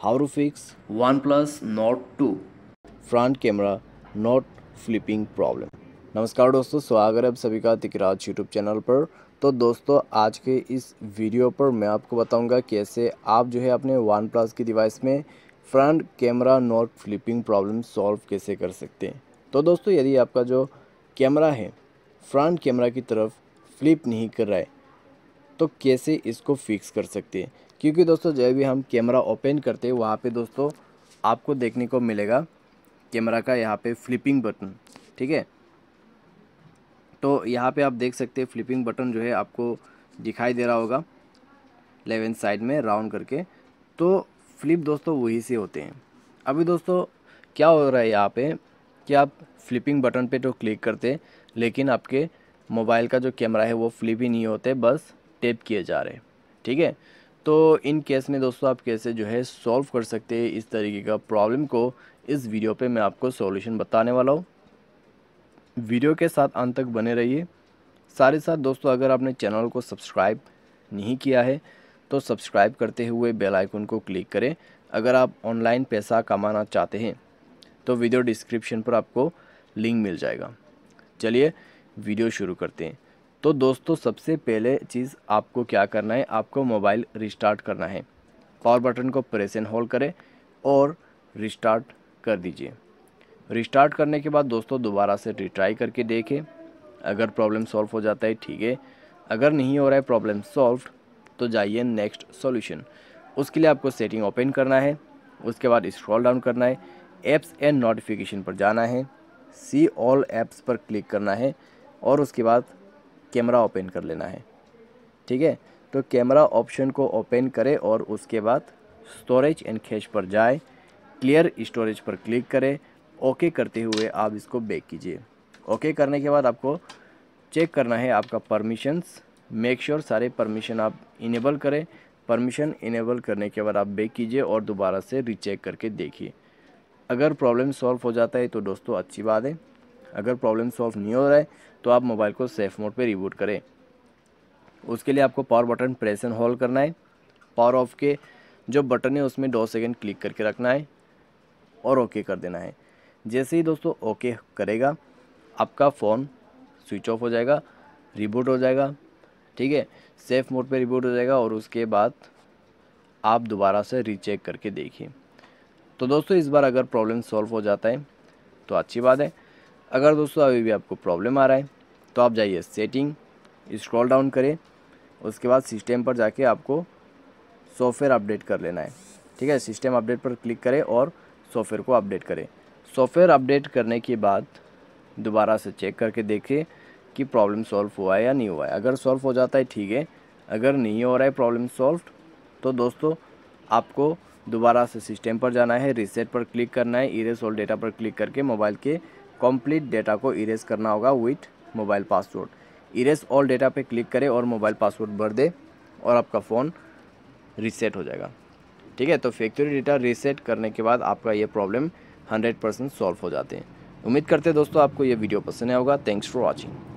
how to fix OnePlus Nord 2 front camera not flipping problem नमस्कार दोस्तों स्वागत है आप सभी का तिकराज यूट्यूब चैनल पर तो दोस्तों आज के इस वीडियो पर मैं आपको बताऊंगा कैसे आप जो है अपने वन प्लस की डिवाइस में front camera not flipping problem solve कैसे कर सकते हैं तो दोस्तों यदि आपका जो कैमरा है फ्रंट कैमरा की तरफ फ्लिप नहीं कर रहा है तो कैसे इसको फिक्स कर सकते हैं क्योंकि दोस्तों जब भी हम कैमरा ओपन करते हैं वहाँ पे दोस्तों आपको देखने को मिलेगा कैमरा का यहाँ पे फ्लिपिंग बटन ठीक है तो यहाँ पे आप देख सकते हैं फ्लिपिंग बटन जो है आपको दिखाई दे रहा होगा लेवन साइड में राउंड करके तो फ्लिप दोस्तों वही से होते हैं अभी दोस्तों क्या हो रहा है यहाँ पर कि आप फ्लिपिंग बटन पर तो क्लिक करते लेकिन आपके मोबाइल का जो कैमरा है वो फ्लिप ही नहीं होते बस टेप किए जा रहे हैं ठीक है तो इन केस में दोस्तों आप कैसे जो है सॉल्व कर सकते हैं इस तरीके का प्रॉब्लम को इस वीडियो पे मैं आपको सॉल्यूशन बताने वाला हूँ वीडियो के साथ अंत तक बने रहिए सारे साथ दोस्तों अगर आपने चैनल को सब्सक्राइब नहीं किया है तो सब्सक्राइब करते हुए बेल आइकन को क्लिक करें अगर आप ऑनलाइन पैसा कमाना चाहते हैं तो वीडियो डिस्क्रिप्शन पर आपको लिंक मिल जाएगा चलिए वीडियो शुरू करते हैं तो दोस्तों सबसे पहले चीज़ आपको क्या करना है आपको मोबाइल रिस्टार्ट करना है पावर बटन को प्रेस एंड होल्ड करें और रिस्टार्ट कर दीजिए रिस्टार्ट करने के बाद दोस्तों दोबारा से रिट्राई करके देखें अगर प्रॉब्लम सॉल्व हो जाता है ठीक है अगर नहीं हो रहा है प्रॉब्लम सॉल्व तो जाइए नेक्स्ट सॉल्यूशन उसके लिए आपको सेटिंग ओपन करना है उसके बाद स्क्रॉल डाउन करना है ऐप्स एंड नोटिफिकेशन पर जाना है सी ऑल एप्स पर क्लिक करना है और उसके बाद कैमरा ओपन कर लेना है ठीक है तो कैमरा ऑप्शन को ओपन करें और उसके बाद स्टोरेज एंड कैश पर जाए क्लियर स्टोरेज पर क्लिक करें ओके करते हुए आप इसको बैक कीजिए ओके करने के बाद आपको चेक करना है आपका परमिशंस मेक श्योर सारे परमिशन आप इनेबल करें परमिशन इनेबल करने के बाद आप बैक कीजिए और दोबारा से रीचेक करके देखिए अगर प्रॉब्लम सॉल्व हो जाता है तो दोस्तों अच्छी बात है अगर प्रॉब्लम सॉल्व नहीं हो रहा है तो आप मोबाइल को सेफ मोड पर रिबूट करें उसके लिए आपको power button press and hold करना है पावर ऑफ के जो बटन है उसमें दो सेकंड क्लिक करके रखना है और ओके कर देना है जैसे ही दोस्तों ओके करेगा आपका फ़ोन स्विच ऑफ हो जाएगा रिबूट हो जाएगा ठीक है सेफ मोड पे रिबूट हो जाएगा और उसके बाद आप दोबारा से रीचेक करके देखिए तो दोस्तों इस बार अगर प्रॉब्लम सॉल्व हो जाता है तो अच्छी बात है अगर दोस्तों अभी भी आपको प्रॉब्लम आ रहा है तो आप जाइए सेटिंग स्क्रॉल डाउन करें उसके बाद सिस्टम पर जाके आपको सॉफ्टवेयर अपडेट कर लेना है ठीक है सिस्टम अपडेट पर क्लिक करें और सॉफ्टवेयर को अपडेट करें सॉफ्टवेयर अपडेट करने के बाद दोबारा से चेक करके देखें कि प्रॉब्लम सॉल्व हुआ है या नहीं हुआ है अगर सॉल्व हो जाता है ठीक है अगर नहीं हो रहा है प्रॉब्लम सॉल्व तो दोस्तों आपको दोबारा से सिस्टम पर जाना है रीसेट पर क्लिक करना है इरेज ऑल डेटा पर क्लिक करके मोबाइल के कंप्लीट डेटा को इरेज करना होगा with mobile password erase all data पे क्लिक करें और मोबाइल पासवर्ड भर दे और आपका फ़ोन रीसेट हो जाएगा ठीक है तो फैक्ट्री डेटा रीसेट करने के बाद आपका ये प्रॉब्लम हंड्रेड परसेंट सॉल्व हो जाते हैं उम्मीद करते हैं दोस्तों आपको ये वीडियो पसंद आएगा थैंक्स फॉर वॉचिंग